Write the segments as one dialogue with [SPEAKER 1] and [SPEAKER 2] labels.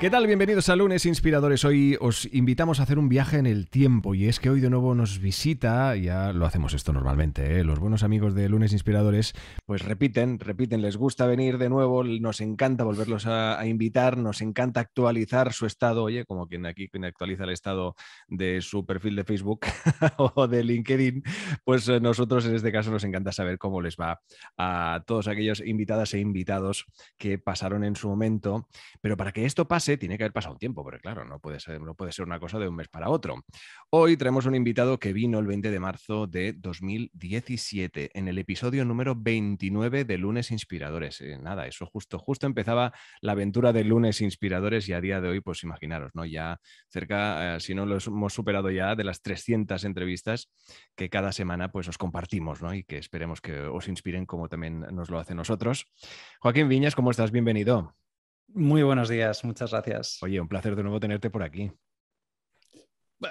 [SPEAKER 1] ¿Qué tal? Bienvenidos a Lunes Inspiradores. Hoy os invitamos a hacer un viaje en el tiempo y es que hoy de nuevo nos visita, ya lo hacemos esto normalmente, ¿eh? los buenos amigos de Lunes Inspiradores, pues repiten, repiten, les gusta venir de nuevo, nos encanta volverlos a, a invitar, nos encanta actualizar su estado, oye, como quien aquí quien actualiza el estado de su perfil de Facebook o de LinkedIn, pues eh, nosotros en este caso nos encanta saber cómo les va a todos aquellos invitadas e invitados que pasaron en su momento, pero para que esto pase, tiene que haber pasado un tiempo, porque claro, no puede, ser, no puede ser una cosa de un mes para otro. Hoy traemos un invitado que vino el 20 de marzo de 2017, en el episodio número 29 de Lunes Inspiradores. Eh, nada, eso justo, justo empezaba la aventura de Lunes Inspiradores y a día de hoy, pues imaginaros, ¿no? Ya cerca, eh, si no lo hemos superado ya, de las 300 entrevistas que cada semana pues os compartimos, ¿no? Y que esperemos que os inspiren como también nos lo hace nosotros. Joaquín Viñas, ¿cómo estás? Bienvenido. Muy buenos días, muchas gracias. Oye, un placer de nuevo tenerte por aquí.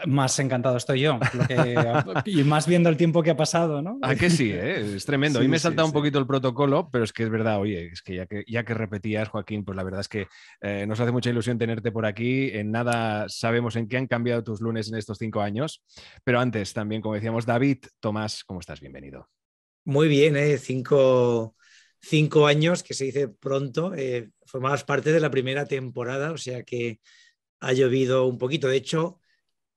[SPEAKER 2] Más encantado estoy yo, y más viendo el tiempo que ha pasado, ¿no? Ah, que sí, ¿eh? es tremendo. y Hoy me he saltado un
[SPEAKER 1] poquito el protocolo, pero es que es verdad, oye, es que ya que, repetías, Joaquín, pues la verdad es que eh, nos hace mucha ilusión tenerte por aquí. En nada sabemos en qué han cambiado tus lunes en estos cinco años, pero antes también, como decíamos, David, Tomás, ¿cómo estás? Bienvenido.
[SPEAKER 3] Muy bien, ¿eh? cinco, cinco años, que se dice pronto, eh, formabas parte de la primera temporada, o sea que ha llovido un poquito. De hecho,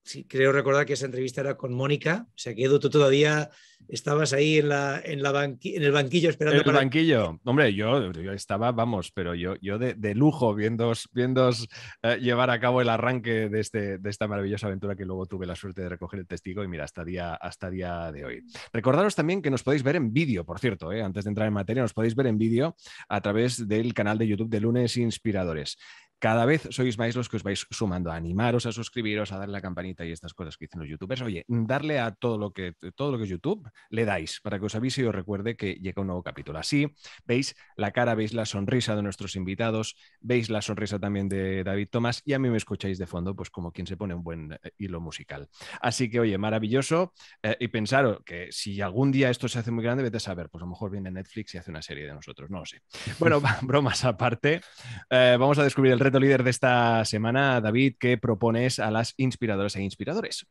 [SPEAKER 3] sí, creo recordar que esa entrevista era con Mónica, o sea que tú todavía estabas ahí en, la, en, el banquillo esperando. En el
[SPEAKER 1] banquillo, hombre, yo, estaba, vamos, pero yo, yo de, lujo viendo, eh, llevar a cabo el arranque de, este, de esta maravillosa aventura que luego tuve la suerte de recoger el testigo y mira, hasta día, hasta día de hoy. Recordaros también que nos podéis ver en vídeo, por cierto, eh, antes de entrar en materia, nos podéis ver en vídeo a través del canal de YouTube de Lunes Inspiradores cada vez sois más los que os vais sumando a animaros, a suscribiros, a darle la campanita y estas cosas que dicen los youtubers. Oye, darle a todo lo que, todo lo que es YouTube, le dais para que os avise y os recuerde que llega un nuevo capítulo. Así veis la cara, veis la sonrisa de nuestros invitados, veis la sonrisa también de David Tomás y a mí me escucháis de fondo, pues como quien se pone un buen eh, hilo musical. Así que, oye, maravilloso. Eh, y pensaros oh, que si algún día esto se hace muy grande, vete a saber, pues a lo mejor viene Netflix y hace una serie de nosotros, no lo sé. Bueno, bromas aparte, eh, vamos a descubrir el reto líder de esta semana, David, ¿qué propones a las inspiradoras e inspiradores?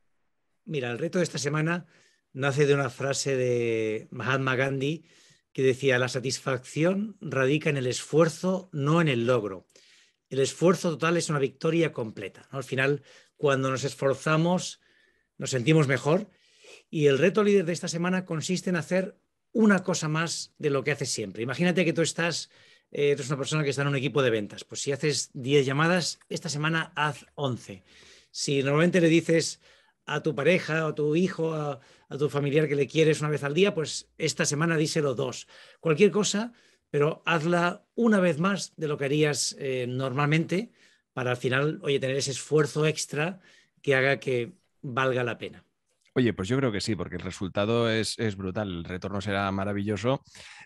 [SPEAKER 3] Mira, el reto de esta semana nace de una frase de Mahatma Gandhi que decía, la satisfacción radica en el esfuerzo, no en el logro. El esfuerzo total es una victoria completa. Al final, cuando nos esforzamos, nos sentimos mejor. Y el reto líder de esta semana consiste en hacer una cosa más de lo que haces siempre. Imagínate que tú estás eh, eres una persona que está en un equipo de ventas. Pues si haces 10 llamadas, esta semana haz 11. Si normalmente le dices a tu pareja o a tu hijo, a, tu familiar que le quieres una vez al día, pues esta semana díselo dos. Cualquier cosa, pero hazla una vez más de lo que harías eh, normalmente para al final, oye, tener ese esfuerzo extra que haga que valga la pena.
[SPEAKER 1] Oye, pues yo creo que sí, porque el resultado es, brutal, el retorno será maravilloso,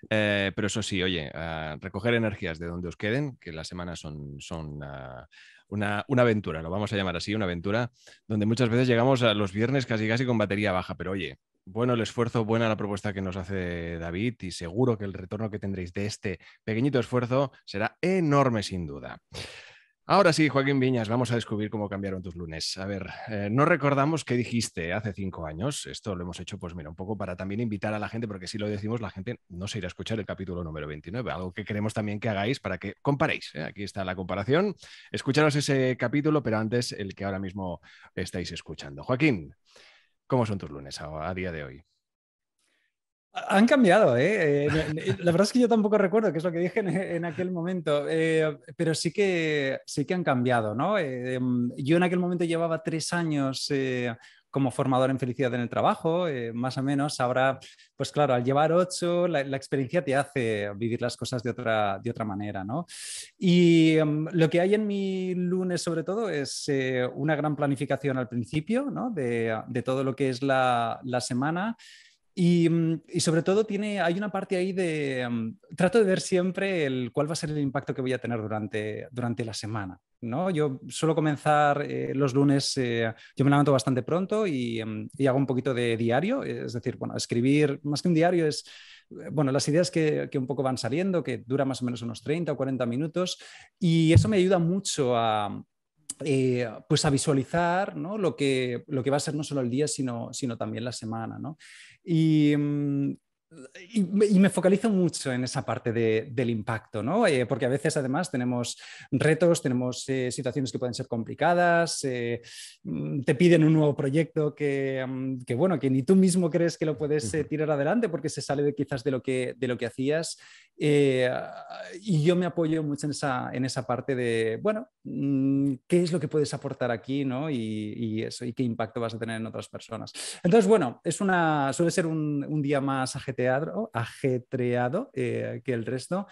[SPEAKER 1] eh, pero eso sí, oye, ah, recoger energías de donde os queden, que las semanas son, son ah, una, una, aventura, lo vamos a llamar así, una aventura, donde muchas veces llegamos a los viernes casi casi con batería baja, pero oye, bueno el esfuerzo, buena la propuesta que nos hace David y seguro que el retorno que tendréis de este pequeñito esfuerzo será enorme sin duda. Ahora sí, Joaquín Viñas, vamos a descubrir cómo cambiaron tus lunes. A ver, eh, no recordamos qué dijiste hace cinco años. Esto lo hemos hecho, pues mira, un poco para también invitar a la gente, porque si lo decimos, la gente no se irá a escuchar el capítulo número 29, algo que queremos también que hagáis para que comparéis. ¿eh? Aquí está la comparación. Escucharos ese capítulo, pero antes el que ahora mismo estáis escuchando. Joaquín, ¿cómo son tus lunes a día de hoy? Han cambiado, ¿eh? eh la verdad es que yo tampoco
[SPEAKER 2] recuerdo qué es lo que dije en, aquel momento, eh, pero sí que, sí que han cambiado, ¿no? Eh, em, yo en aquel momento llevaba tres años como formador en felicidad en el trabajo, más o menos. Ahora, pues claro, al llevar ocho, la, experiencia te hace vivir las cosas de otra, de otra manera, ¿no? Y em, lo que hay en mi lunes, sobre todo, es una gran planificación al principio, ¿no? De, de todo lo que es la, la semana. Mm, y, sobre todo tiene, hay una parte ahí de, mm, trato de ver siempre el, cuál va a ser el impacto que voy a tener durante, durante la semana. ¿no? Yo suelo comenzar eh, los lunes, eh, yo me levanto bastante pronto mm, y, hago un poquito de diario, es decir, bueno, escribir, más que un diario es, eh, bueno, las ideas que, que un poco van saliendo, que dura más o menos unos 30 o 40 minutos, y eso me ayuda mucho a, eh, pues a visualizar ¿no? lo, que, lo que va a ser no solo el día, sino, sino también la semana. ¿no? Y, mm, y, me focalizo mucho en esa parte de, del impacto, ¿no? Eh, porque a veces además tenemos retos, tenemos eh, situaciones que pueden ser complicadas, eh, mm, te piden un nuevo proyecto que, mm, que, bueno, que ni tú mismo crees que lo puedes tirar adelante porque se sale quizás de lo que, de lo que hacías. y yo me apoyo mucho en esa, en esa parte de, bueno, mm, ¿qué es lo que puedes aportar aquí, ¿no? Y, eso, y qué impacto vas a tener en otras personas. Entonces, bueno, es una, suele ser un, un día más AGT ajetreado, eh, que el resto.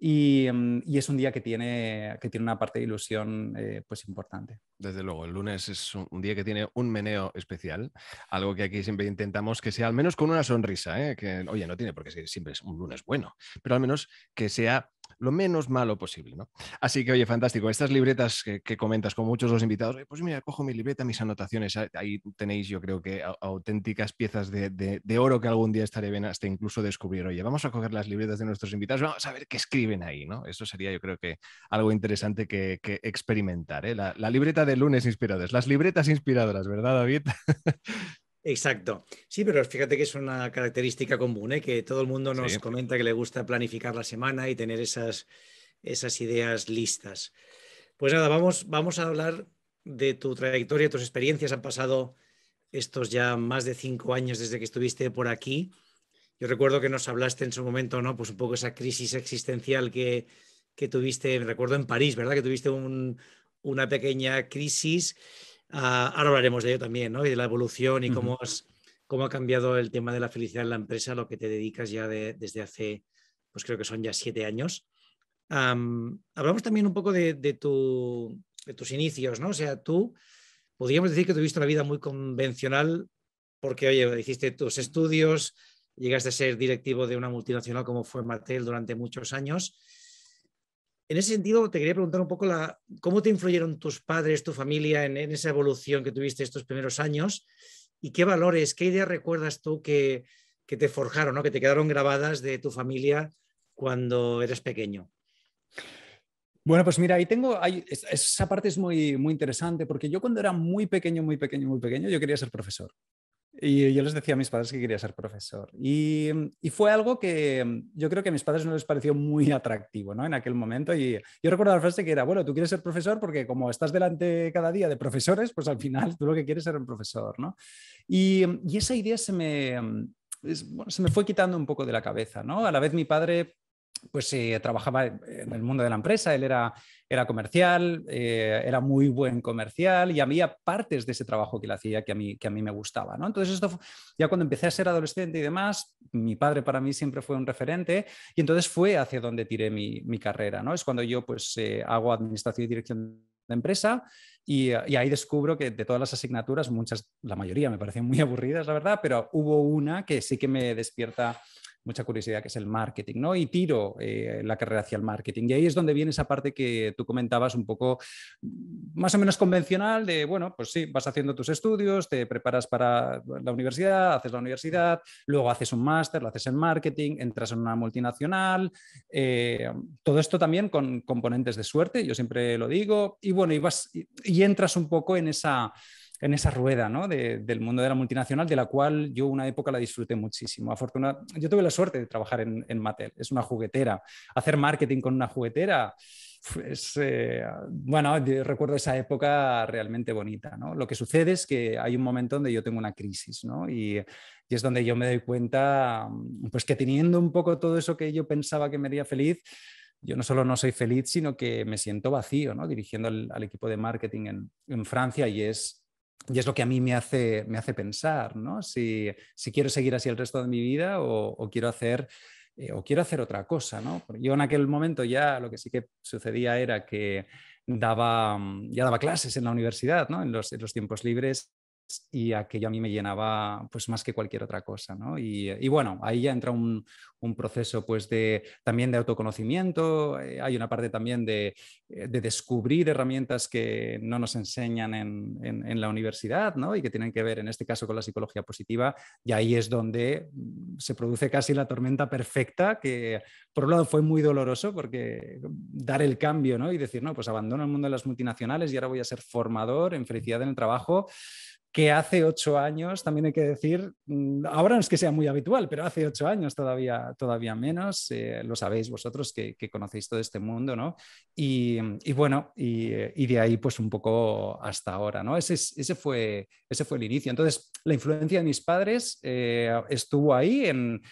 [SPEAKER 2] Mm, y, es un día que tiene, que tiene una parte de ilusión eh, pues
[SPEAKER 1] importante. Desde luego, el lunes es un día que tiene un meneo especial, algo que aquí siempre intentamos que sea al menos con una sonrisa, eh, que oye, no tiene porque siempre es un lunes bueno, pero al menos que sea lo menos malo posible. ¿no? Así que, oye, fantástico. Estas libretas que, comentas con muchos de los invitados, pues mira, cojo mi libreta, mis anotaciones. Ahí tenéis, yo creo que auténticas piezas de, oro que algún día estaré bien hasta incluso descubrir, oye, vamos a coger las libretas de nuestros invitados, vamos a ver qué escriben ahí, ¿no? Eso sería, yo creo que algo interesante que, experimentar. ¿eh? La, libreta de lunes inspiradas, las libretas inspiradoras, ¿verdad, David? Exacto.
[SPEAKER 3] Sí, pero fíjate que es una característica común, ¿eh? que todo el mundo nos comenta que le gusta planificar la semana y tener esas, esas ideas listas. Pues nada, vamos, vamos a hablar de tu trayectoria, tus experiencias. Han pasado estos ya más de cinco años desde que estuviste por aquí. Yo recuerdo que nos hablaste en su momento, ¿no? Pues un poco esa crisis existencial que, que tuviste, recuerdo en París, ¿verdad? Que tuviste una pequeña crisis Ah, ahora hablaremos de ello también, ¿no? Y de la evolución y cómo, ha cambiado el tema de la felicidad en la empresa, lo que te dedicas ya desde hace, pues creo que son ya siete años. hablamos también un poco de, tus inicios, ¿no? O sea, tú podríamos decir que tuviste una vida muy convencional porque, oye, hiciste tus estudios, llegaste a ser directivo de una multinacional como fue Mattel durante muchos años en ese sentido, te quería preguntar un poco la, cómo te influyeron tus padres, tu familia en, esa evolución que tuviste estos primeros años y qué valores, qué ideas recuerdas tú que, te forjaron, ¿no? que te quedaron grabadas de tu familia cuando eres pequeño.
[SPEAKER 2] Bueno, pues mira, ahí tengo, esa parte es muy, muy interesante porque yo cuando era muy pequeño, muy pequeño, muy pequeño, yo quería ser profesor. Y yo les decía a mis padres que quería ser profesor. Y, mm, fue algo que mm, yo creo que a mis padres no les pareció muy atractivo ¿no? en aquel momento. Y yo recuerdo la frase que era, bueno, tú quieres ser profesor porque como estás delante cada día de profesores, pues al final tú lo que quieres es ser un profesor. ¿no? Y, mm, esa idea se me, se me fue quitando un poco de la cabeza. ¿no? A la vez mi padre pues eh, trabajaba en el mundo de la empresa, él era, era comercial, eh, era muy buen comercial y había partes de ese trabajo que le hacía que a mí, a mí me gustaba. ¿no? Entonces, esto ya cuando empecé a ser adolescente y demás, mi padre para mí siempre fue un referente y entonces fue hacia donde tiré mi, carrera. ¿no? Es cuando yo pues, eh, hago administración y dirección de empresa y, y, ahí descubro que de todas las asignaturas, muchas, la mayoría me parecen muy aburridas, la verdad, pero hubo una que sí que me despierta mucha curiosidad, que es el marketing, ¿no? Y tiro eh, la carrera hacia el marketing. Y ahí es donde viene esa parte que tú comentabas un poco más o menos convencional de, bueno, pues sí, vas haciendo tus estudios, te preparas para la universidad, haces la universidad, luego haces un máster, lo haces en marketing, entras en una multinacional, eh, todo esto también con componentes de suerte, yo siempre lo digo, y bueno, y, vas, y entras un poco en esa en esa rueda ¿no? del mundo de la multinacional, de la cual yo una época la disfruté muchísimo. Afortuna, yo tuve la suerte de trabajar en, en Mattel, es una juguetera. Hacer marketing con una juguetera, es, eh, bueno, recuerdo esa época realmente bonita. ¿no? Lo que sucede es que hay un momento donde yo tengo una crisis ¿no? y, es donde yo me doy cuenta pues, que teniendo un poco todo eso que yo pensaba que me haría feliz, yo no solo no soy feliz, sino que me siento vacío, ¿no? Dirigiendo al, equipo de marketing en, Francia y es, y es lo que a mí me hace, me hace pensar, ¿no? Si, si quiero seguir así el resto de mi vida o, quiero hacer... Eh, o quiero hacer otra cosa, ¿no? Yo en aquel momento ya lo que sí que sucedía era que daba, ya daba clases en la universidad, ¿no? en, los, en los tiempos libres y aquello a mí me llenaba pues más que cualquier otra cosa, eh, Y, bueno, ahí ya entra un, proceso pues de también de autoconocimiento, eh, hay una parte también de, eh, de descubrir herramientas que no nos enseñan en, en, la universidad, ¿no? Y que tienen que ver en este caso con la psicología positiva y ahí es donde mm, se produce casi la tormenta perfecta que por un lado fue muy doloroso porque dar el cambio, ¿no? Y decir, no, pues abandono el mundo de las multinacionales y ahora voy a ser formador en felicidad en el trabajo que hace ocho años, también hay que decir, mm, ahora no es que sea muy habitual, pero hace ocho años todavía, todavía menos, eh, lo sabéis vosotros que, conocéis todo este mundo, ¿no? Y, bueno, y, de ahí pues un poco hasta ahora, ¿no? Ese, ese, fue, ese fue el inicio. Entonces, la influencia de mis padres eh, estuvo ahí en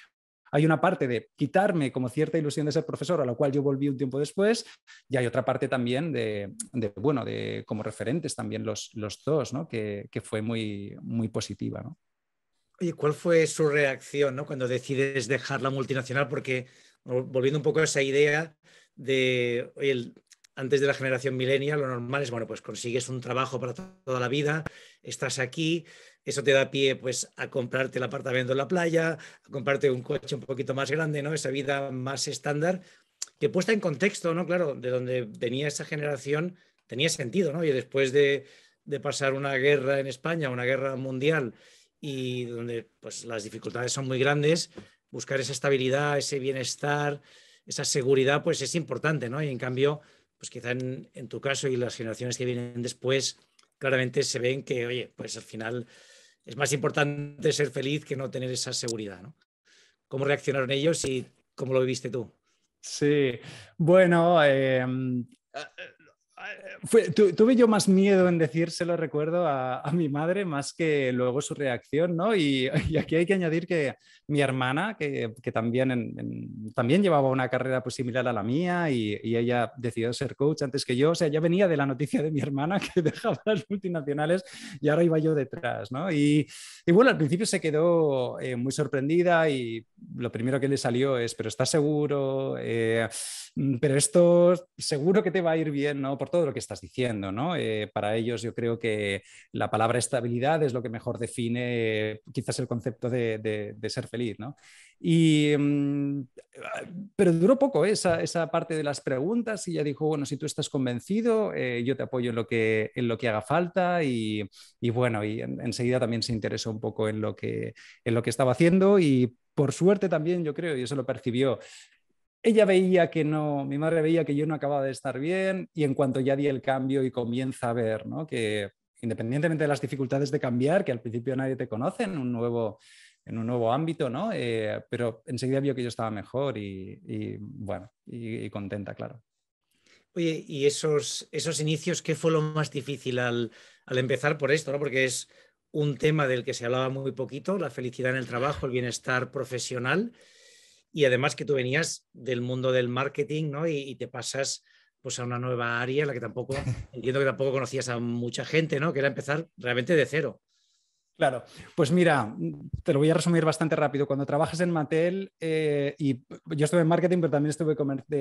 [SPEAKER 2] hay una parte de quitarme como cierta ilusión de ser profesor, a la cual yo volví un tiempo después, y hay otra parte también de, bueno, de como referentes también los, los dos, ¿no? que, fue muy, muy positiva. ¿no?
[SPEAKER 3] Oye, ¿cuál fue su reacción cuando decides dejar la multinacional? Porque volviendo un poco a esa idea de, antes de la generación milenial, lo normal es, bueno, pues consigues un trabajo para toda la vida, estás aquí, eso te da pie pues a comprarte el apartamento en la playa, a comprarte un coche un poquito más grande, ¿no? Esa vida más estándar que puesta en contexto, ¿no? Claro, de donde venía esa generación tenía sentido, ¿no? Y después de, pasar una guerra en España, una guerra mundial y donde pues las dificultades son muy grandes, buscar esa estabilidad, ese bienestar, esa seguridad, pues es importante, ¿no? Y en cambio, pues quizá en, en tu caso y las generaciones que vienen después, claramente se ven que, oye, pues al final es más importante ser feliz que no tener esa seguridad, ¿no? ¿Cómo reaccionaron ellos y cómo lo viviste tú? Sí, bueno, eh,
[SPEAKER 2] fue, tuve yo más miedo en decírselo, recuerdo, a, mi madre, más que luego su reacción, ¿no? Y, aquí hay que añadir que mi hermana, que, también, también llevaba una carrera pues, similar a la mía y, ella decidió ser coach antes que yo, o sea, ya venía de la noticia de mi hermana que dejaba las multinacionales y ahora iba yo detrás, ¿no? Y, bueno, al principio se quedó eh, muy sorprendida y lo primero que le salió es, pero estás seguro, eh, pero esto seguro que te va a ir bien, ¿no? de lo que estás diciendo, ¿no? Eh, para ellos yo creo que la palabra estabilidad es lo que mejor define quizás el concepto de, ser feliz, ¿no? Mm, pero duró poco esa, parte de las preguntas y ya dijo, bueno, si tú estás convencido, eh, yo te apoyo en lo que, en lo que haga falta y, bueno, y enseguida también se interesó un poco en lo que, en lo que estaba haciendo y por suerte también, yo creo, y eso lo percibió, ella veía que no, mi madre veía que yo no acababa de estar bien y en cuanto ya di el cambio y comienza a ver, ¿no? Que independientemente de las dificultades de cambiar, que al principio nadie te conoce en un nuevo, en un nuevo ámbito, ¿no? Eh, pero enseguida vio que yo estaba mejor y, bueno, y, contenta, claro.
[SPEAKER 3] Oye, y esos, esos inicios, ¿qué fue lo más difícil al, empezar por esto, Porque es un tema del que se hablaba muy poquito, la felicidad en el trabajo, el bienestar profesional y además que tú venías del mundo del marketing, ¿no? Y, te pasas pues a una nueva área, en la que tampoco, entiendo que tampoco conocías a mucha gente, ¿no? Que era empezar realmente de cero. Claro, pues mira, te lo
[SPEAKER 2] voy a resumir bastante rápido. Cuando trabajas en Mattel, eh, y yo estuve en marketing, pero también estuve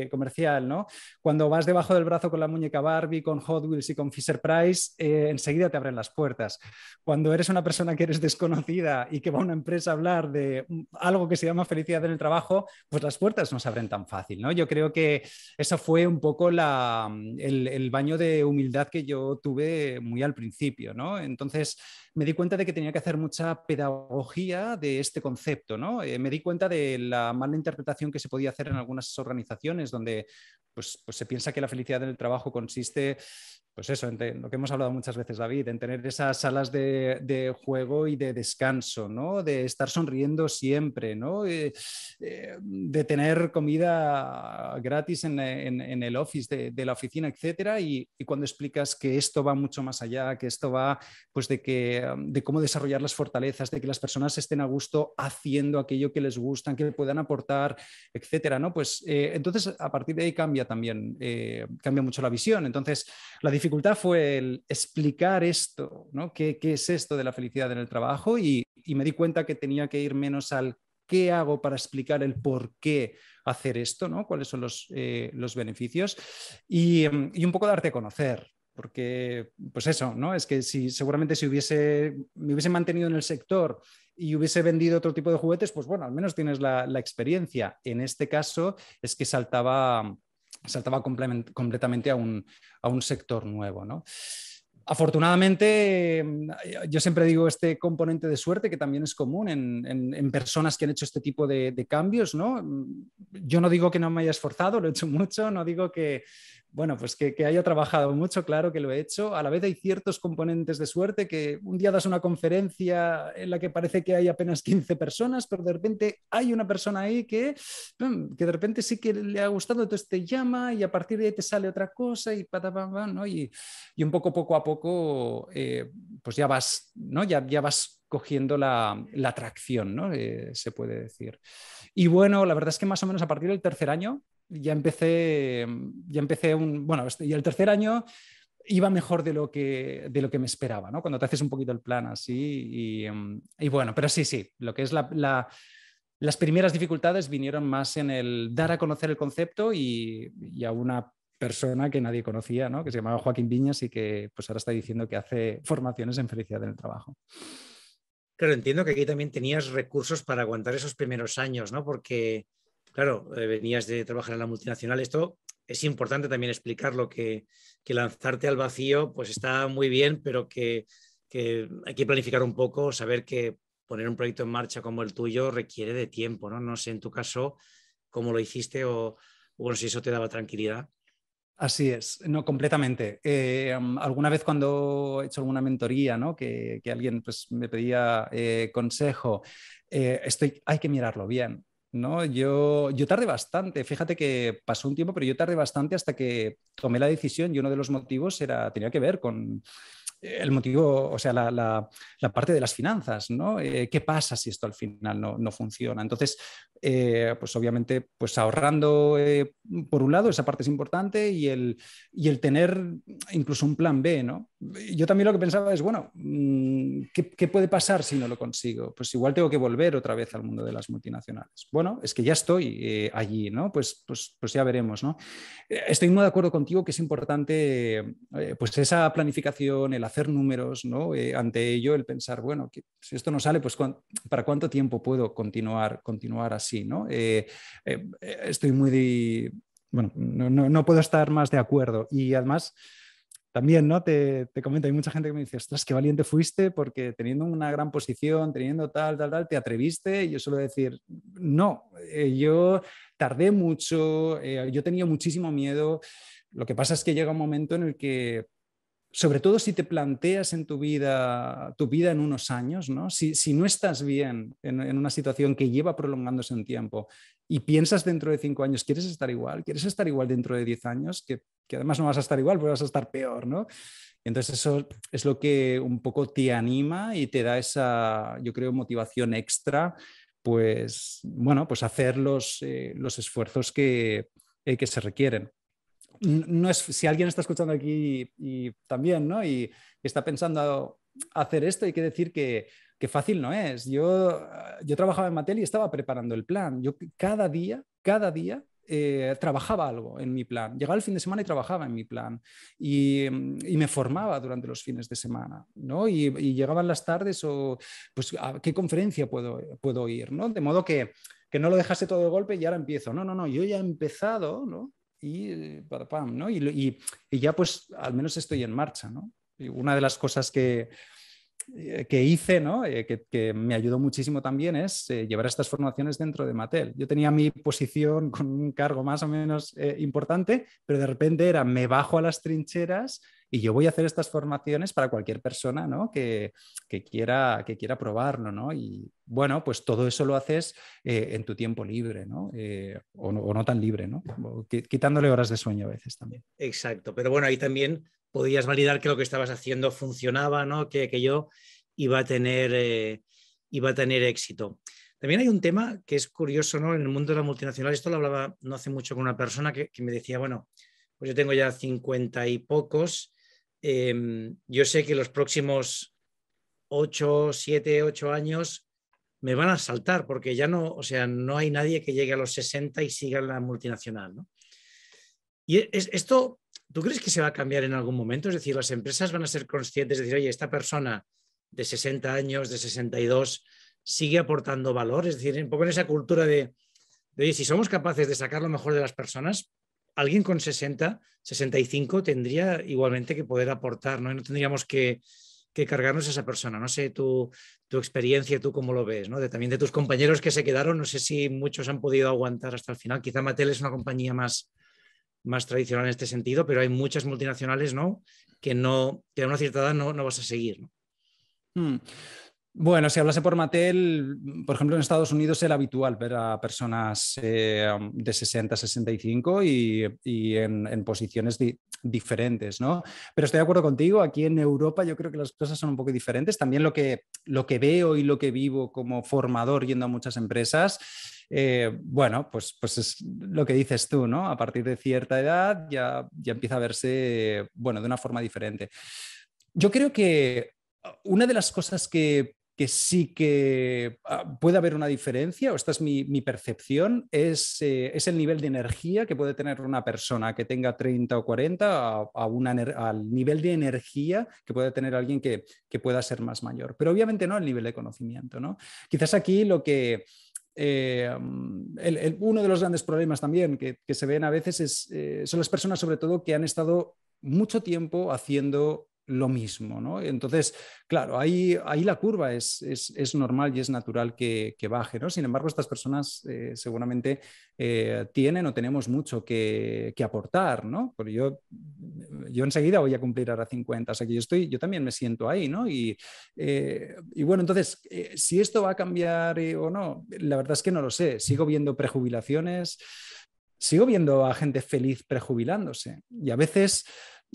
[SPEAKER 2] comercial, ¿no? Cuando vas debajo del brazo con la muñeca Barbie, con Hot Wheels y con Fisher Price, eh, enseguida te abren las puertas. Cuando eres una persona que eres desconocida y que va a una empresa a hablar de algo que se llama felicidad en el trabajo, pues las puertas no se abren tan fácil, ¿no? Yo creo que eso fue un poco el, el baño de humildad que yo tuve muy al principio, ¿no? Entonces, me di cuenta de que tenía que hacer mucha pedagogía de este concepto, ¿no? Eh, me di cuenta de la mala interpretación que se podía hacer en algunas organizaciones donde, pues, pues, se piensa que la felicidad en el trabajo consiste pues eso, en lo que hemos hablado muchas veces, David, en tener esas salas de, juego y de descanso, ¿no? De estar sonriendo siempre, ¿no? Eh, eh, de tener comida gratis en, el office de, la oficina, etcétera. Y, cuando explicas que esto va mucho más allá, que esto va, pues, de, que, um, de cómo desarrollar las fortalezas, de que las personas estén a gusto haciendo aquello que les gustan, que puedan aportar, etcétera, ¿no? Pues eh, entonces, a partir de ahí cambia también, eh, cambia mucho la visión. Entonces, la dificultad fue el explicar esto, ¿no? ¿Qué, es esto de la felicidad en el trabajo? Y, me di cuenta que tenía que ir menos al qué hago para explicar el por qué hacer esto, ¿no? cuáles son los, eh, beneficios em, y, un poco darte a conocer. Porque, pues eso, ¿no? Es que si seguramente si hubiese, me hubiese mantenido en el sector y hubiese vendido otro tipo de juguetes, pues bueno, al menos tienes la, la experiencia. En este caso es que saltaba saltaba completamente a un, sector nuevo. Afortunadamente, eh, yo siempre digo este componente de suerte que también es común en, personas que han hecho este tipo de, cambios, ¿no? Yo no digo que no me haya esforzado, lo he hecho mucho, no digo que, bueno, pues que, haya trabajado mucho, claro que lo he hecho. A la vez hay ciertos componentes de suerte que un día das una conferencia en la que parece que hay apenas 15 personas, pero de repente hay una persona ahí que, mm, que de repente sí que le ha gustado, entonces te llama y a partir de ahí te sale otra cosa y ¿no? Y, un poco, poco a poco, eh, pues ya vas, ¿no? Ya, ya vas cogiendo la, atracción, ¿no? Eh, se puede decir. Y bueno, la verdad es que más o menos a partir del tercer año ya empecé, mm, ya empecé un, bueno, este, y el tercer año iba mejor de lo que, de lo que me esperaba, ¿no? Cuando te haces un poquito el plan así y, mm, bueno, pero sí, sí, lo que es la, las primeras dificultades vinieron más en el dar a conocer el concepto y, y, a una persona que nadie conocía, ¿no? Que se llamaba Joaquín Viñas y que pues ahora está diciendo que hace formaciones en felicidad en el trabajo.
[SPEAKER 3] Claro, entiendo que aquí también tenías recursos para aguantar esos primeros años, ¿no? Porque claro, eh, venías de trabajar en la multinacional, esto es importante también explicarlo, que, que lanzarte al vacío pues está muy bien, pero que, hay que planificar un poco, saber que poner un proyecto en marcha como el tuyo requiere de tiempo, ¿no? No sé en tu caso cómo lo hiciste o, bueno, si eso te daba tranquilidad.
[SPEAKER 2] Así es, no, completamente. Eh, alguna vez cuando he hecho alguna mentoría, ¿no? que, alguien pues, me pedía eh, consejo, hay que mirarlo bien. ¿no? Yo, yo tardé bastante, fíjate que pasó un tiempo, pero yo tardé bastante hasta que tomé la decisión y uno de los motivos era, tenía que ver con eh, el motivo, o sea, la, la, parte de las finanzas, ¿no? Eh, ¿Qué pasa si esto al final no, no funciona? Entonces, eh, pues obviamente pues ahorrando eh, por un lado, esa parte es importante y el, y el tener incluso un plan B, ¿no? Yo también lo que pensaba es, bueno, mm, ¿qué, ¿qué, puede pasar si no lo consigo? Pues igual tengo que volver otra vez al mundo de las multinacionales. Bueno, es que ya estoy eh, allí, ¿no? Pues, pues, pues, ya veremos, ¿no? Estoy muy de acuerdo contigo que es importante, pues esa planificación, el hacer números, ¿no? ante ello, el pensar, bueno, si esto no sale, pues ¿para cuánto tiempo puedo continuar, continuar Sí, ¿no? Eh, eh, eh, estoy muy... bueno, no, puedo estar más de acuerdo. Y además, también, ¿no? Te, comento, hay mucha gente que me dice, ostras, qué valiente fuiste porque teniendo una gran posición, teniendo tal, tal, tal, te atreviste. Y yo suelo decir, no, yo tardé mucho, yo tenía muchísimo miedo. Lo que pasa es que llega un momento en el que sobre todo si te planteas en tu vida, tu vida en unos años, ¿no? Si, no estás bien en, una situación que lleva prolongándose un tiempo y piensas dentro de cinco años, ¿quieres estar igual? ¿Quieres estar igual dentro de diez años? Que, además no vas a estar igual, vas a estar peor, ¿no? Entonces eso es lo que un poco te anima y te da esa, yo creo, motivación extra, pues, bueno, pues hacer los, eh, esfuerzos que, eh, que se requieren no es, si alguien está escuchando aquí y, también, ¿no? Y, está pensando hacer esto, hay que decir que, fácil no es. Yo, yo trabajaba en Mattel y estaba preparando el plan. Yo cada día, cada día eh, trabajaba algo en mi plan. Llegaba el fin de semana y trabajaba en mi plan. Y, me formaba durante los fines de semana, ¿no? Y, llegaban las tardes o, pues, ¿a qué conferencia puedo, puedo ir, ¿no? De modo que, que no lo dejase todo de golpe y ahora empiezo. No, no, no, yo ya he empezado, ¿no? y eh, para pam, Y, ya pues al menos estoy en marcha, una de las cosas que, eh, que hice, ¿no? Eh, que, me ayudó muchísimo también es llevar estas formaciones dentro de Mattel. Yo tenía mi posición con un cargo más o menos importante, pero de repente era me bajo a las trincheras y yo voy a hacer estas formaciones para cualquier persona que, quiera, que quiera probarlo, Y bueno, pues todo eso lo haces eh, en tu tiempo libre, eh, o, ¿no? tan libre, Quitándole horas de sueño a veces también.
[SPEAKER 3] Exacto, pero bueno, ahí también podías validar que lo que estabas haciendo funcionaba, Que, que yo iba a tener... Eh, iba a tener éxito. También hay un tema que es curioso, En el mundo de la multinacional, esto lo hablaba no hace mucho con una persona que, que me decía, bueno, pues yo tengo ya cincuenta y pocos Em, yo sé que los próximos 8, 7, 8 años me van a saltar porque ya no, o sea, no hay nadie que llegue a los 60 y siga en la multinacional. Y esto, ¿tú crees que se va a cambiar en algún momento? Es decir, las empresas van a ser conscientes de decir, oye, esta persona de 60 años, de 62, sigue aportando valor. Es decir, un poco en esa cultura de, de oye, si somos capaces de sacar lo mejor de las personas, alguien con 60, 65 tendría igualmente que poder aportar, ¿no? Y no tendríamos que, cargarnos a esa persona. No sé tu, tu experiencia, tú cómo lo ves, ¿no? De, también de tus compañeros que se quedaron, no sé si muchos han podido aguantar hasta el final. Quizá Mattel es una compañía más, más tradicional en este sentido, pero hay muchas multinacionales, ¿no? Que, no, que a una cierta edad no, no vas a seguir, ¿no?
[SPEAKER 2] Hmm. Bueno, si hablase por Mattel, mm, por ejemplo, en Estados Unidos era habitual ver a personas eh, um, de 60, 65 y, y en, posiciones diferentes, ¿no? Pero estoy de acuerdo contigo, aquí en Europa yo creo que las cosas son un poco diferentes. También lo que, lo que veo y lo que vivo como formador yendo a muchas empresas, eh, bueno, pues, pues es lo que dices tú, ¿no? A partir de cierta edad ya, ya empieza a verse, bueno, de una forma diferente. Yo creo que uh, una de las cosas que que sí que ah, puede haber una diferencia, o esta es mi, percepción, eh, es, el nivel de energía que puede tener una persona que tenga 30 o 40 a, al nivel de energía que puede tener alguien que, pueda ser más mayor. Pero obviamente no el nivel de conocimiento. ¿no? Quizás aquí lo que... Eh, uno de los grandes problemas también que, se ven a veces es, eh, son las personas sobre todo que han estado mucho tiempo haciendo lo mismo. ¿no? Entonces, claro, ahí, ahí la curva es, es, es, normal y es natural que, baje. ¿no? Sin embargo, estas personas eh, seguramente eh, tienen o tenemos mucho que, aportar. ¿no? Porque yo, yo enseguida voy a cumplir ahora 50, o sea yo, estoy, yo también me siento ahí. ¿no? Y, eh, y bueno, entonces, si esto va a cambiar o no, la verdad es que no lo sé. Sigo viendo prejubilaciones. Sigo viendo a gente feliz prejubilándose y a veces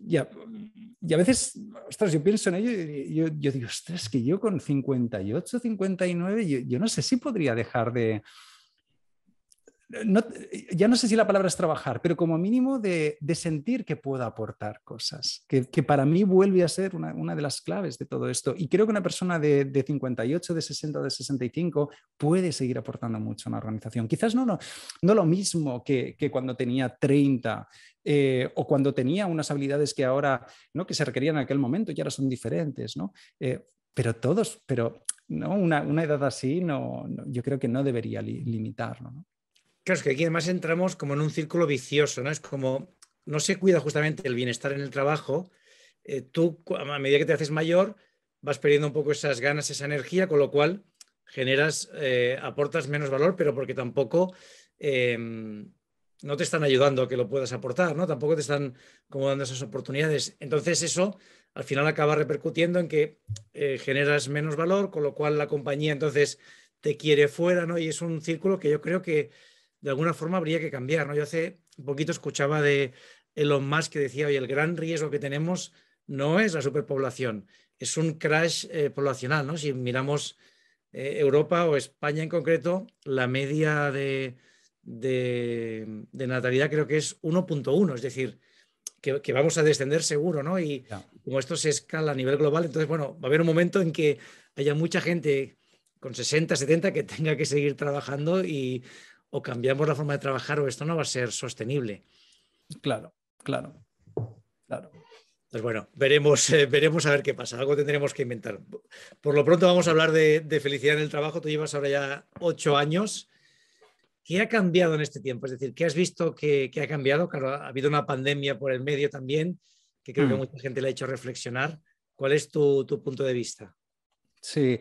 [SPEAKER 2] y a, a veces, ostras, yo pienso en ello y yo, digo, ostras, que yo con 58, 59, yo no sé si podría dejar de, no, ya no sé si la palabra es trabajar, pero como mínimo de, sentir que puedo aportar cosas, que, para mí vuelve a ser una, de las claves de todo esto. Y creo que una persona de, 58, de 60, de 65 puede seguir aportando mucho a una organización. Quizás no, no, lo mismo que, cuando tenía 30 eh, o cuando tenía unas habilidades que ahora, ¿no? que se requerían en aquel momento y ahora son diferentes, ¿no? Eh, pero todos, pero no, una, edad así, no, yo creo que no debería limitarlo. ¿no?
[SPEAKER 3] es que aquí además entramos como en un círculo vicioso, ¿no? Es como no se cuida justamente el bienestar en el trabajo. Eh, tú, a medida que te haces mayor, vas perdiendo un poco esas ganas, esa energía, con lo cual generas, eh, aportas menos valor, pero porque tampoco em, no te están ayudando a que lo puedas aportar, ¿no? Tampoco te están como dando esas oportunidades. Entonces eso al final acaba repercutiendo en que eh, generas menos valor, con lo cual la compañía entonces te quiere fuera, ¿no? Y es un círculo que yo creo que de alguna forma habría que cambiar. ¿no? Yo hace un poquito escuchaba de Elon Musk que decía, oye, el gran riesgo que tenemos no es la superpoblación, es un crash eh, poblacional. ¿no? Si miramos eh, Europa o España en concreto, la media de, natalidad creo que es 1.1, es decir, que, vamos a descender seguro, ¿no? Y como esto se escala a nivel global, entonces, bueno, va a haber un momento en que haya mucha gente con 60, 70 que tenga que seguir trabajando y o cambiamos la forma de trabajar o esto no va a ser sostenible. Claro, claro, claro. Pues bueno, veremos, eh, veremos a ver qué pasa. Algo tendremos que inventar. Por lo pronto vamos a hablar de, felicidad en el trabajo. Tú llevas ahora ya ocho años. ¿Qué ha cambiado en este tiempo? Es decir, ¿qué has visto que, ha cambiado? Claro, ha habido una pandemia por el medio también, que creo que mm. mucha gente le ha hecho reflexionar. ¿Cuál es tu punto de vista?
[SPEAKER 2] Sí,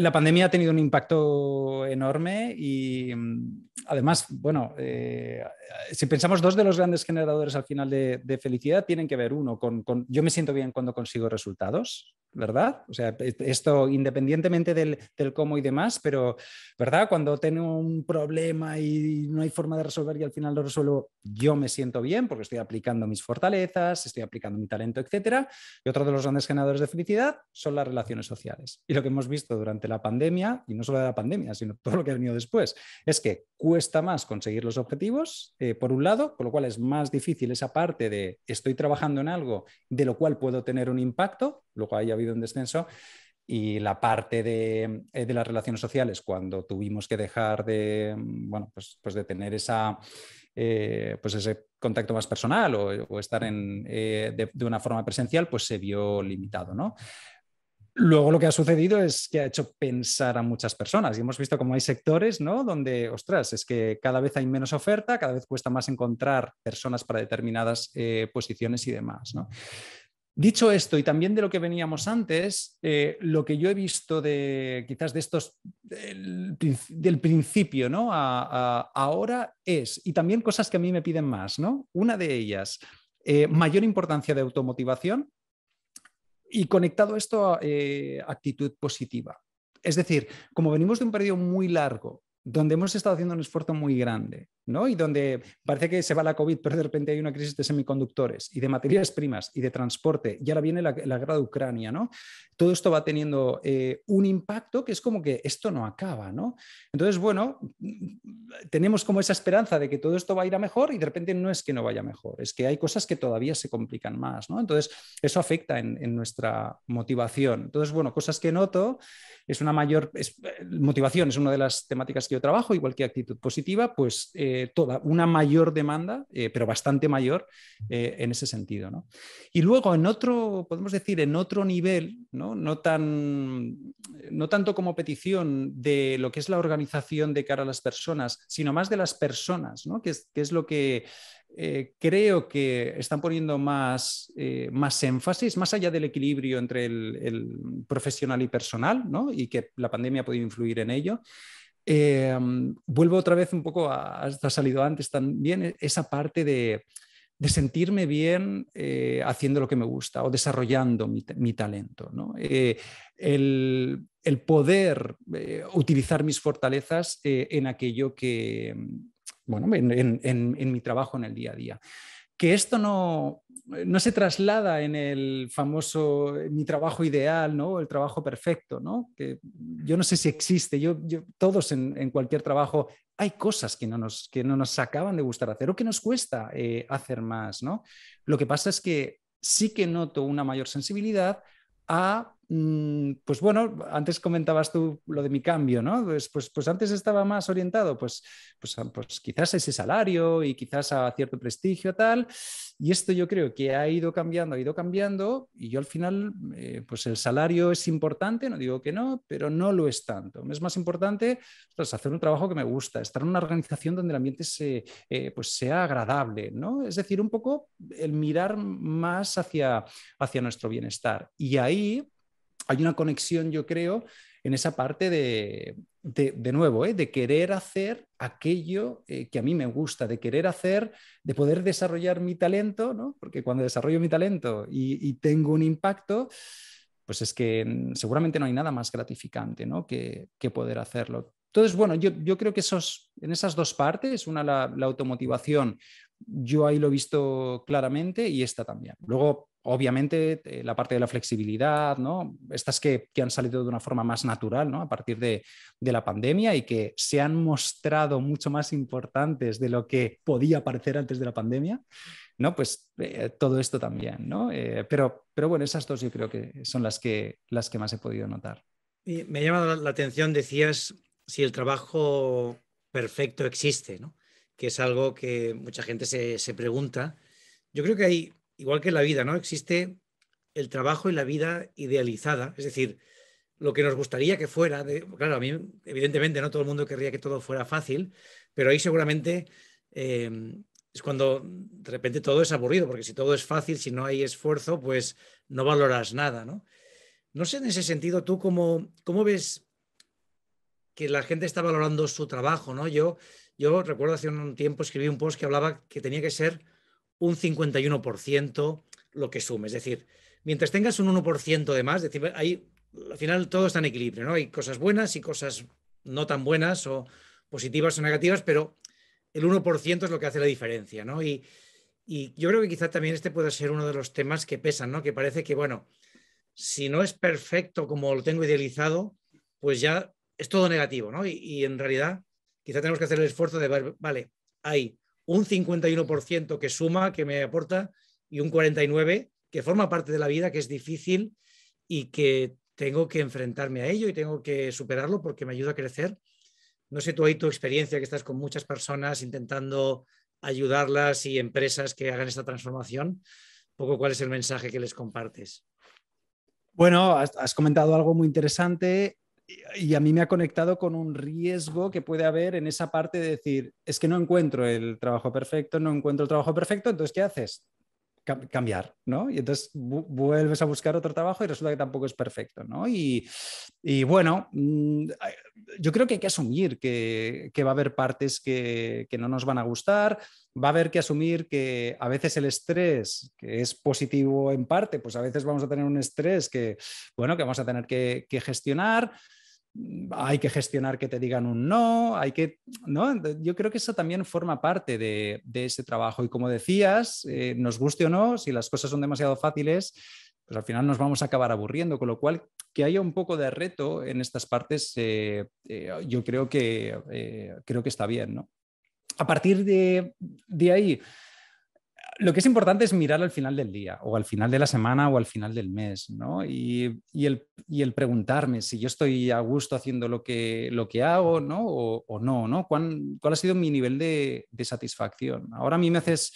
[SPEAKER 2] la, pandemia ha tenido un impacto enorme y mm, además, bueno, eh, si pensamos dos de los grandes generadores al final de, felicidad, tienen que ver uno con, yo me siento bien cuando consigo resultados, ¿verdad? O sea, e, esto independientemente del, cómo y demás, pero, ¿verdad? Cuando tengo un problema y no hay forma de resolver y al final lo resuelvo, yo me siento bien porque estoy aplicando mis fortalezas, estoy aplicando mi talento, etc. Y otro de los grandes generadores de felicidad son las relaciones sociales. Y lo que hemos visto durante la pandemia, y no solo de la pandemia, sino todo lo que ha venido después, es que cuesta más conseguir los objetivos, eh, por un lado, con lo cual es más difícil esa parte de estoy trabajando en algo de lo cual puedo tener un impacto, luego ha habido un descenso, y la parte de, eh, de, las relaciones sociales, cuando tuvimos que dejar de, bueno, pues, pues de tener esa, eh, pues ese contacto más personal o, estar en, de, de, una forma presencial, pues se vio limitado. ¿no? Luego lo que ha sucedido es que ha hecho pensar a muchas personas y hemos visto cómo hay sectores, ¿no? Donde, ostras, es que cada vez hay menos oferta, cada vez cuesta más encontrar personas para determinadas eh, posiciones y demás, Dicho esto, y también de lo que veníamos antes, eh, lo que yo he visto de quizás de estos del, principio ¿no? ahora es, y también cosas que a mí me piden más, ¿no? Una de ellas, eh, mayor importancia de automotivación, y conectado esto a eh, actitud positiva. Es decir, como venimos de un periodo muy largo, donde hemos estado haciendo un esfuerzo muy grande, ¿no? Y donde parece que se va la COVID, pero de repente hay una crisis de semiconductores y de materias primas y de transporte, y ahora viene la, guerra de Ucrania, ¿no? Todo esto va teniendo eh, un impacto que es como que esto no acaba, ¿no? Entonces, bueno, tenemos como esa esperanza de que todo esto va a ir a mejor y de repente no es que no vaya mejor, es que hay cosas que todavía se complican más, ¿no? Entonces, eso afecta en, nuestra motivación. Entonces, bueno, cosas que noto es una mayor eh, motivación, es una de las temáticas que yo trabajo, igual que actitud positiva, pues... Eh, eh, toda, una mayor demanda, eh, pero bastante mayor eh, en ese sentido. ¿no? Y luego en otro, podemos decir, en otro nivel, ¿no? No, tan, no tanto como petición de lo que es la organización de cara a las personas, sino más de las personas, ¿no? que, es, lo que creo que están poniendo más, más énfasis, más allá del equilibrio entre el, profesional y personal, ¿no? y que la pandemia ha podido influir en ello, Em, vuelvo otra vez un poco a, salido antes también, e, esa parte de, sentirme bien eh, haciendo lo que me gusta o desarrollando mi, talento. Eh, el, poder eh, utilizar mis fortalezas en aquello que, bueno, en mi trabajo en el día a día que esto no, eh, no se traslada en el famoso eh, mi trabajo ideal, ¿no? El trabajo perfecto, ¿no? Que yo no sé si existe. Yo, todos en, cualquier trabajo hay cosas que no, nos, que no nos acaban de gustar hacer o que nos cuesta eh, hacer más, ¿no? Lo que pasa es que sí que noto una mayor sensibilidad a Mm, pues bueno, antes comentabas tú lo de mi cambio, ¿no? Pues, pues, pues antes estaba más orientado, pues, pues, pues, quizás a ese salario y quizás a cierto prestigio tal, y esto yo creo que ha ido cambiando, ha ido cambiando, y yo al final, eh, pues el salario es importante, no digo que no, pero no lo es tanto. Es más importante pues, hacer un trabajo que me gusta, estar en una organización donde el ambiente se, eh, pues sea agradable, ¿no? Es decir, un poco el mirar más hacia, hacia nuestro bienestar. Y ahí hay una conexión, yo creo, en esa parte de, de, nuevo, ¿eh? de querer hacer aquello eh, que a mí me gusta, de querer hacer, de poder desarrollar mi talento, ¿no? porque cuando desarrollo mi talento y, tengo un impacto, pues es que mm, seguramente no hay nada más gratificante ¿no? que, poder hacerlo. Entonces, bueno, yo, creo que esos, en esas dos partes, una la, automotivación, yo ahí lo he visto claramente y esta también. Luego, obviamente eh, la parte de la flexibilidad, ¿no? estas que, han salido de una forma más natural ¿no? a partir de, la pandemia y que se han mostrado mucho más importantes de lo que podía parecer antes de la pandemia, ¿no? pues eh, todo esto también. ¿no? Eh, pero, pero bueno, esas dos yo creo que son las que, las que más he podido notar.
[SPEAKER 3] me ha llamado la atención, decías, si el trabajo perfecto existe, ¿no? que es algo que mucha gente se, se pregunta. Yo creo que hay igual que la vida, ¿no? Existe el trabajo y la vida idealizada, es decir, lo que nos gustaría que fuera, claro, a mí evidentemente no todo el mundo querría que todo fuera fácil, pero ahí seguramente em, es cuando de repente todo es aburrido, porque si todo es fácil, si no hay esfuerzo, pues no valoras nada, ¿no? No sé en ese sentido, tú cómo, cómo ves que la gente está valorando su trabajo, ¿no? Yo, yo recuerdo hace un tiempo escribí un post que hablaba que tenía que ser un 51% lo que sume. Es decir, mientras tengas un 1% de más, decir, ahí, al final todo está en equilibrio, ¿no? Hay cosas buenas y cosas no tan buenas o positivas o negativas, pero el 1% es lo que hace la diferencia, ¿no? Y, yo creo que quizá también este pueda ser uno de los temas que pesan, ¿no? Que parece que, bueno, si no es perfecto como lo tengo idealizado, pues ya es todo negativo, ¿no? Y, y en realidad quizá tenemos que hacer el esfuerzo de ver, vale, hay un 51% que suma, que me aporta, y un 49% que forma parte de la vida, que es difícil y que tengo que enfrentarme a ello y tengo que superarlo porque me ayuda a crecer. No sé tú ahí tu experiencia, que estás con muchas personas intentando ayudarlas y empresas que hagan esta transformación, poco cuál es el mensaje que les compartes.
[SPEAKER 2] Bueno, has, has comentado algo muy interesante y a mí me ha conectado con un riesgo que puede haber en esa parte de decir, es que no encuentro el trabajo perfecto, no encuentro el trabajo perfecto, entonces ¿qué haces? cambiar, ¿no? Y entonces vuelves a buscar otro trabajo y resulta que tampoco es perfecto, ¿no? Y, bueno, mm, yo creo que hay que asumir que, va a haber partes que, no nos van a gustar, va a haber que asumir que a veces el estrés, que es positivo en parte, pues a veces vamos a tener un estrés que, bueno, que vamos a tener que gestionar hay que gestionar que te digan un no, hay que, ¿no? Yo creo que eso también forma parte de, ese trabajo. Y como decías, eh, nos guste o no, si las cosas son demasiado fáciles, pues al final nos vamos a acabar aburriendo, con lo cual que haya un poco de reto en estas partes, eh, eh, yo creo que, creo que está bien, A partir de ahí, lo que es importante es mirar al final del día o al final de la semana o al final del mes, ¿no? Y, el, el, preguntarme si yo estoy a gusto haciendo lo que, lo que hago, ¿no? O, no, ¿no? ¿Cuál, ¿Cuál ha sido mi nivel de, satisfacción? Ahora a mí me haces...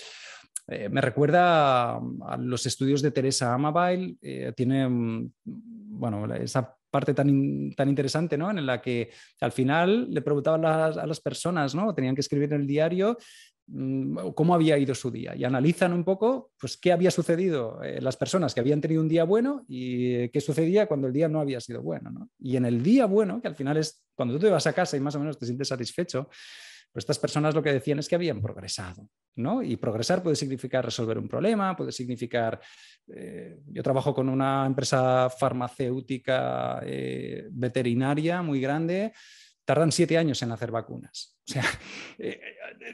[SPEAKER 2] Eh, me recuerda a, los estudios de Teresa Amabile, eh, tiene, mm, bueno, esa parte tan, tan interesante, ¿no? En la que al final le preguntaban a las personas, ¿no? Tenían que escribir en el diario Mm, cómo había ido su día y analizan un poco pues, qué había sucedido eh, las personas que habían tenido un día bueno y eh, qué sucedía cuando el día no había sido bueno. Y en el día bueno, que al final es cuando tú te vas a casa y más o menos te sientes satisfecho, pues estas personas lo que decían es que habían progresado, ¿no? Y progresar puede significar resolver un problema, puede significar... Eh, yo trabajo con una empresa farmacéutica veterinaria muy grande tardan siete años en hacer vacunas. O sea, eh,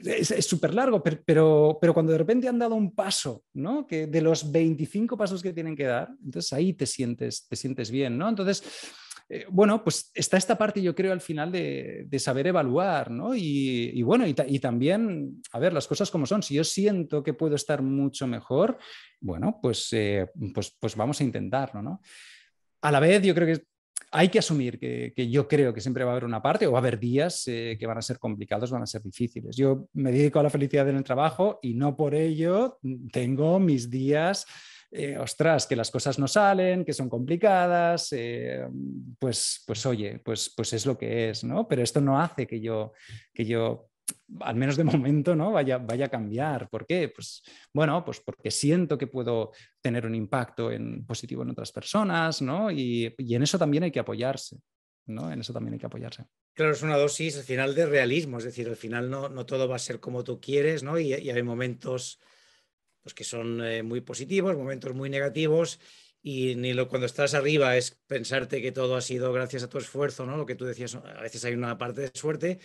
[SPEAKER 2] eh, es súper largo, pero, pero, cuando de repente han dado un paso, ¿no? Que de los 25 pasos que tienen que dar, entonces ahí te sientes, te sientes bien, ¿no? Entonces, eh, bueno, pues está esta parte, yo creo, al final de, saber evaluar, ¿no? Y, bueno, y, también, a ver, las cosas como son. Si yo siento que puedo estar mucho mejor, bueno, pues, pues, pues vamos a intentarlo, ¿no? A la vez, yo creo que hay que asumir que, yo creo que siempre va a haber una parte o va a haber días eh, que van a ser complicados, van a ser difíciles. Yo me dedico a la felicidad en el trabajo y no por ello mm, tengo mis días, eh, ostras, que las cosas no salen, que son complicadas, eh, pues, pues oye, pues, pues es lo que es, ¿no? Pero esto no hace que yo, que yo al menos de momento, ¿no? Vaya, vaya a cambiar. ¿Por qué? Pues bueno, pues porque siento que puedo tener un impacto en, positivo en otras personas, ¿no? Y, en eso también hay que apoyarse, ¿no? En eso también hay que apoyarse.
[SPEAKER 3] Claro, es una dosis al final de realismo, es decir, al final no, todo va a ser como tú quieres, ¿no? Y, hay momentos pues, que son eh, muy positivos, momentos muy negativos, y ni lo, cuando estás arriba es pensarte que todo ha sido gracias a tu esfuerzo, ¿no? Lo que tú decías, a veces hay una parte de suerte,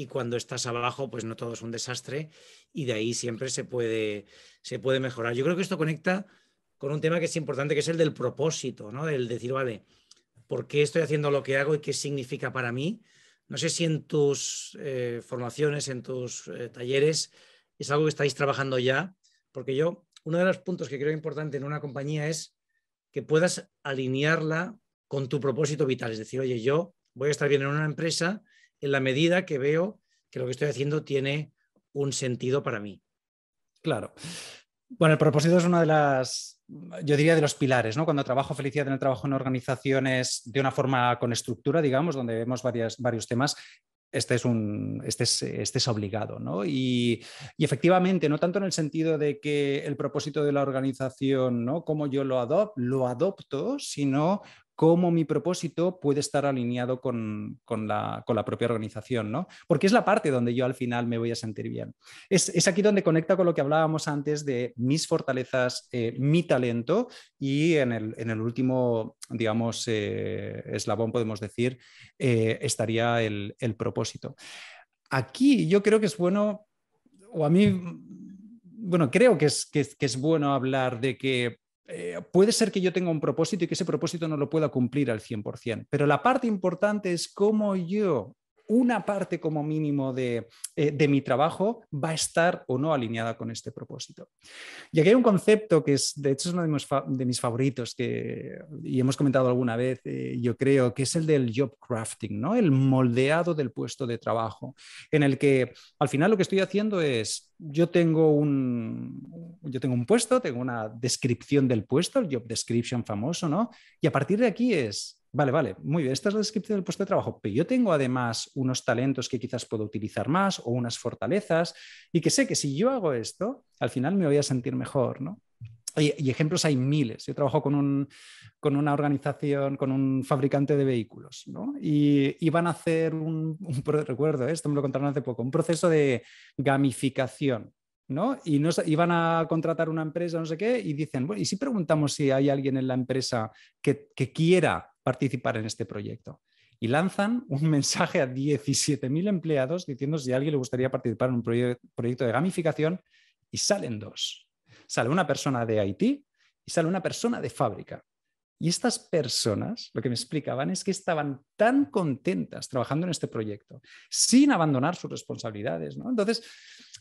[SPEAKER 3] y cuando estás abajo, pues no todo es un desastre y de ahí siempre se puede, se puede mejorar. Yo creo que esto conecta con un tema que es importante, que es el del propósito, ¿no? El decir, vale, ¿por qué estoy haciendo lo que hago y qué significa para mí? No sé si en tus eh, formaciones, en tus eh, talleres, es algo que estáis trabajando ya, porque yo, uno de los puntos que creo importante en una compañía es que puedas alinearla con tu propósito vital, es decir, oye, yo voy a estar bien en una empresa en la medida que veo que lo que estoy haciendo tiene un sentido para mí. Claro.
[SPEAKER 2] Bueno, el propósito es una de las, yo diría, de los pilares, ¿no? Cuando trabajo felicidad en el trabajo en organizaciones de una forma con estructura, digamos, donde vemos varias, varios temas, este es, un, este este es obligado, ¿no? Y, efectivamente, no tanto en el sentido de que el propósito de la organización, ¿no? Como yo lo, lo adopto, sino cómo mi propósito puede estar alineado con, la, propia organización, ¿no? Porque es la parte donde yo al final me voy a sentir bien. Es, aquí donde conecta con lo que hablábamos antes de mis fortalezas, eh, mi talento y en el, último, digamos, eh, eslabón, podemos decir, eh, estaría el, propósito. Aquí yo creo que es bueno, o a mí mm, bueno, creo que es, bueno hablar de que eh, puede ser que yo tenga un propósito y que ese propósito no lo pueda cumplir al 100%, pero la parte importante es cómo yo una parte como mínimo eh, de, mi trabajo va a estar o no alineada con este propósito. Y aquí hay un concepto que es, de hecho, es uno de mis, favoritos que, y hemos comentado alguna vez, eh, yo creo, que es el del job crafting, ¿no? el moldeado del puesto de trabajo, en el que al final lo que estoy haciendo es, yo tengo un, yo tengo un puesto, tengo una descripción del puesto, el job description famoso, ¿no? Y a partir de aquí es, Vale, vale, muy bien. Esta es la descripción del puesto de trabajo, pero yo tengo además unos talentos que quizás puedo utilizar más o unas fortalezas y que sé que si yo hago esto, al final me voy a sentir mejor, Y, ejemplos hay miles. Yo trabajo con, con, una organización, con un fabricante de vehículos, Y, van a hacer un, recuerdo, esto me lo contaron hace poco, un proceso de gamificación. ¿no? Y, iban van a contratar una empresa, no sé qué, y dicen, bueno, ¿y si preguntamos si hay alguien en la empresa que, que quiera participar en este proyecto. Y lanzan un mensaje a 17.000 empleados diciendo si a alguien le gustaría participar en un proyecto de gamificación y salen dos. Sale una persona de Haití y sale una persona de fábrica. Y estas personas, lo que me explicaban es que estaban tan contentas trabajando en este proyecto, sin abandonar sus responsabilidades. ¿no? Entonces,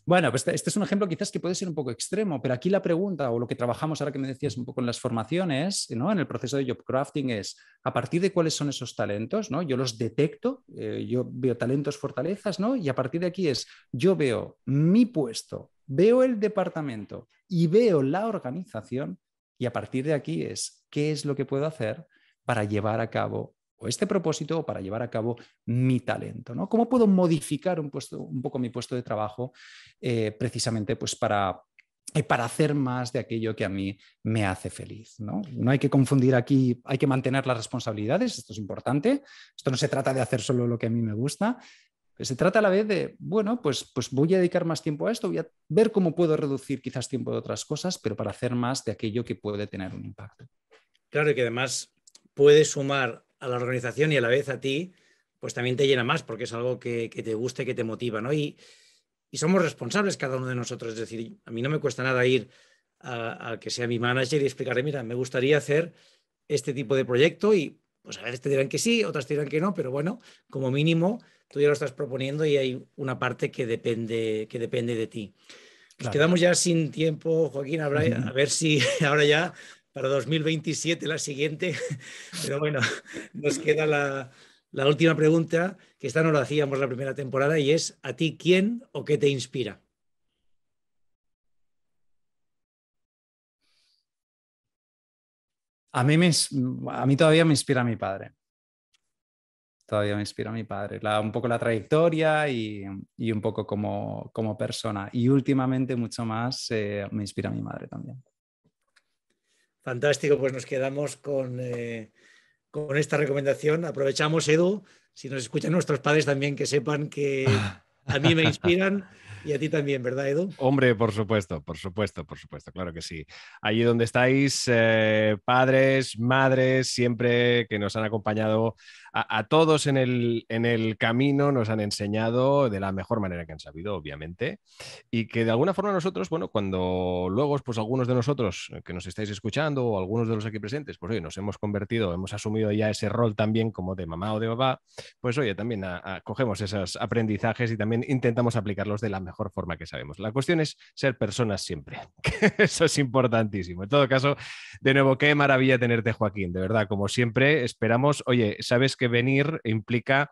[SPEAKER 2] bueno, pues este, este es un ejemplo quizás que puede ser un poco extremo, pero aquí la pregunta o lo que trabajamos ahora que me decías un poco en las formaciones, ¿no? en el proceso de job crafting es a partir de cuáles son esos talentos, ¿no? Yo los detecto, eh, yo veo talentos, fortalezas, ¿no? Y a partir de aquí es yo veo mi puesto, veo el departamento y veo la organización y a partir de aquí es qué es lo que puedo hacer para llevar a cabo o este propósito o para llevar a cabo mi talento. ¿no? ¿Cómo puedo modificar un, poco mi puesto de trabajo eh, precisamente pues para, eh, para hacer más de aquello que a mí me hace feliz. ¿no? ¿no? hay que confundir aquí, hay que mantener las responsabilidades, esto es importante, esto no se trata de hacer solo lo que a mí me gusta, se trata a la vez de, bueno, pues, pues voy a dedicar más tiempo a esto, voy a ver cómo puedo reducir quizás tiempo de otras cosas, pero para hacer más de aquello que puede tener un impacto.
[SPEAKER 3] Claro, y que además puede sumar a la organización y a la vez a ti, pues también te llena más porque es algo que, te guste, que te motiva, ¿no? Y, y, somos responsables cada uno de nosotros. Es decir, a mí no me cuesta nada ir a, que sea mi manager y explicarle, mira, me gustaría hacer este tipo de proyecto y pues a veces te dirán que sí, otras te dirán que no, pero bueno, como mínimo tú ya lo estás proponiendo y hay una parte que depende, que depende de ti. Nos quedamos ya sin tiempo, Joaquín, a ver si ahora ya para 2027, la siguiente. Pero bueno, nos queda la, última pregunta, que esta no la hacíamos la primera temporada, y es, ¿a ti quién o qué te inspira?
[SPEAKER 2] A mí, me, a mí todavía me inspira mi padre. Todavía me inspira mi padre. La, un poco la trayectoria y, un poco como, como, persona. Y últimamente mucho más eh, me inspira mi madre también.
[SPEAKER 3] Fantástico, pues nos quedamos con, eh, con esta recomendación. Aprovechamos, Edu, si nos escuchan nuestros padres también, que sepan que a mí me inspiran.
[SPEAKER 1] Y a ti también, ¿verdad, Edu? Hombre, por supuesto, por supuesto, por supuesto, claro que sí. Allí donde estáis, eh, padres, madres, siempre que nos han acompañado a, todos en el, en el camino nos han enseñado de la mejor manera que han sabido, obviamente, y que de alguna forma nosotros, bueno, cuando luego, pues algunos de nosotros eh, que nos estáis escuchando o algunos de los aquí presentes, pues oye, nos hemos convertido, hemos asumido ya ese rol también como de mamá o de papá, pues oye, también cogemos esos aprendizajes y también intentamos aplicarlos de la mejor forma que sabemos. La cuestión es ser personas siempre, eso es importantísimo. En todo caso, de nuevo, qué maravilla tenerte, Joaquín, de verdad, como siempre, esperamos, oye, sabes que venir implica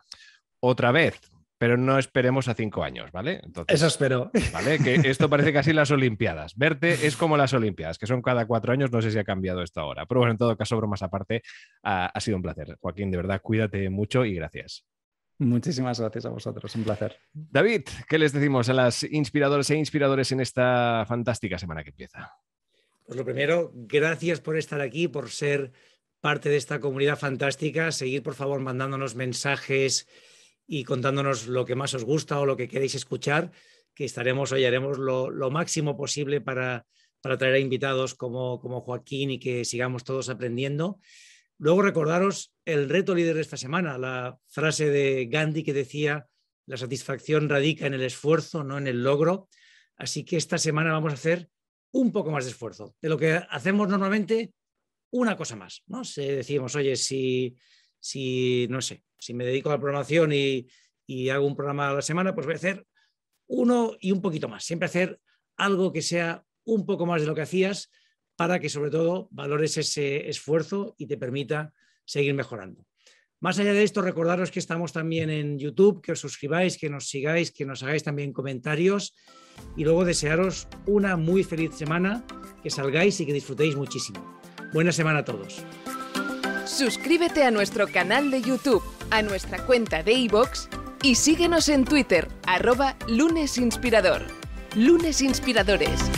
[SPEAKER 1] otra vez, pero no esperemos a cinco años, ¿vale? Entonces, Eso espero. ¿Vale? Que esto parece casi las Olimpiadas. Verte es como las Olimpiadas, que son cada cuatro años, no sé si ha cambiado esto ahora. Pero bueno, en todo caso, bromas aparte, ha, ha sido un placer. Joaquín, de verdad, cuídate mucho y gracias. Muchísimas gracias a vosotros, un placer. David, ¿qué les decimos a las inspiradoras e inspiradores en esta fantástica semana que empieza?
[SPEAKER 3] Pues lo primero, gracias por estar aquí, por ser parte de esta comunidad fantástica. Seguir, por favor, mandándonos mensajes y contándonos lo que más os gusta o lo que queréis escuchar, que estaremos, o haremos lo, máximo posible para, para traer a invitados como, como Joaquín y que sigamos todos aprendiendo. Luego recordaros el reto líder de esta semana, la frase de Gandhi que decía, la satisfacción radica en el esfuerzo, no en el logro. Así que esta semana vamos a hacer un poco más de esfuerzo de lo que hacemos normalmente, una cosa más, ¿no? decimos, oye, si, si, no sé, si me dedico a la programación y hago un programa a la semana, pues voy a hacer uno y un poquito más. Siempre hacer algo que sea un poco más de lo que hacías para que sobre todo valores ese esfuerzo y te permita seguir mejorando. Más allá de esto, recordaros que estamos también en YouTube, que os suscribáis, que nos sigáis, que nos hagáis también comentarios y luego desearos una muy feliz semana, que salgáis y que disfrutéis muchísimo. Buena semana a todos.
[SPEAKER 1] Suscríbete a nuestro canal de YouTube, a nuestra cuenta de iVoox y síguenos en Twitter, arroba lunesinspirador. Lunes Inspiradores.